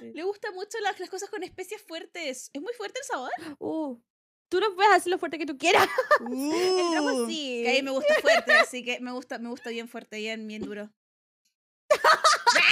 Le gusta mucho las, cosas con especias fuertes. ¿Es muy fuerte el sabor? Uh, tú no puedes hacer lo fuerte que tú quieras. el rojo uh. sí. a mí me gusta fuerte, así que me gusta, me gusta bien fuerte, bien, bien duro.